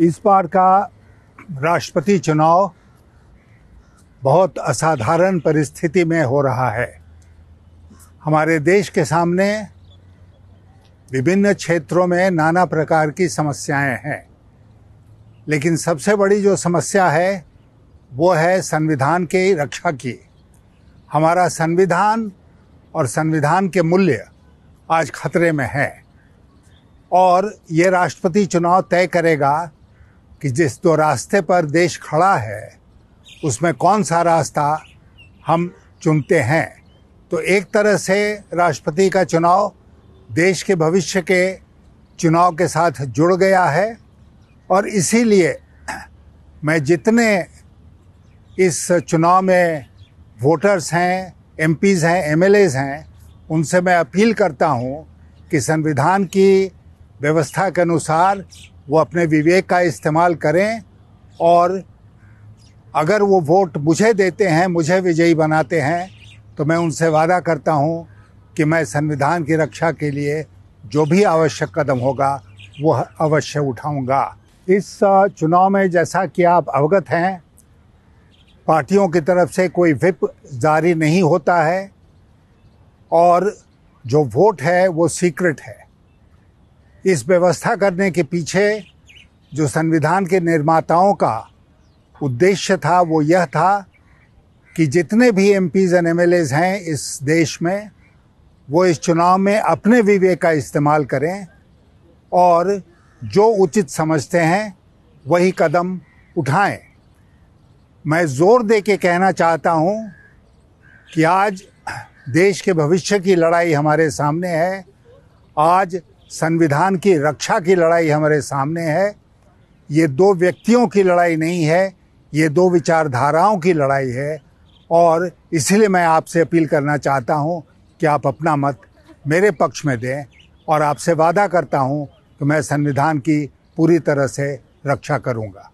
इस बार का राष्ट्रपति चुनाव बहुत असाधारण परिस्थिति में हो रहा है हमारे देश के सामने विभिन्न क्षेत्रों में नाना प्रकार की समस्याएं हैं लेकिन सबसे बड़ी जो समस्या है वो है संविधान के रक्षा की हमारा संविधान और संविधान के मूल्य आज खतरे में है और ये राष्ट्रपति चुनाव तय करेगा कि जिस दो रास्ते पर देश खड़ा है उसमें कौन सा रास्ता हम चुनते हैं तो एक तरह से राष्ट्रपति का चुनाव देश के भविष्य के चुनाव के साथ जुड़ गया है और इसीलिए मैं जितने इस चुनाव में वोटर्स हैं एम हैं एम हैं उनसे मैं अपील करता हूँ कि संविधान की व्यवस्था के अनुसार वो अपने विवेक का इस्तेमाल करें और अगर वो वोट मुझे देते हैं मुझे विजयी बनाते हैं तो मैं उनसे वादा करता हूँ कि मैं संविधान की रक्षा के लिए जो भी आवश्यक कदम होगा वो अवश्य उठाऊंगा इस चुनाव में जैसा कि आप अवगत हैं पार्टियों की तरफ से कोई विप जारी नहीं होता है और जो वोट है वो सीक्रेट है इस व्यवस्था करने के पीछे जो संविधान के निर्माताओं का उद्देश्य था वो यह था कि जितने भी एम पीज़ एंड एम हैं इस देश में वो इस चुनाव में अपने विवेक का इस्तेमाल करें और जो उचित समझते हैं वही कदम उठाएं मैं ज़ोर दे के कहना चाहता हूं कि आज देश के भविष्य की लड़ाई हमारे सामने है आज संविधान की रक्षा की लड़ाई हमारे सामने है ये दो व्यक्तियों की लड़ाई नहीं है ये दो विचारधाराओं की लड़ाई है और इसलिए मैं आपसे अपील करना चाहता हूँ कि आप अपना मत मेरे पक्ष में दें और आपसे वादा करता हूँ कि मैं संविधान की पूरी तरह से रक्षा करूँगा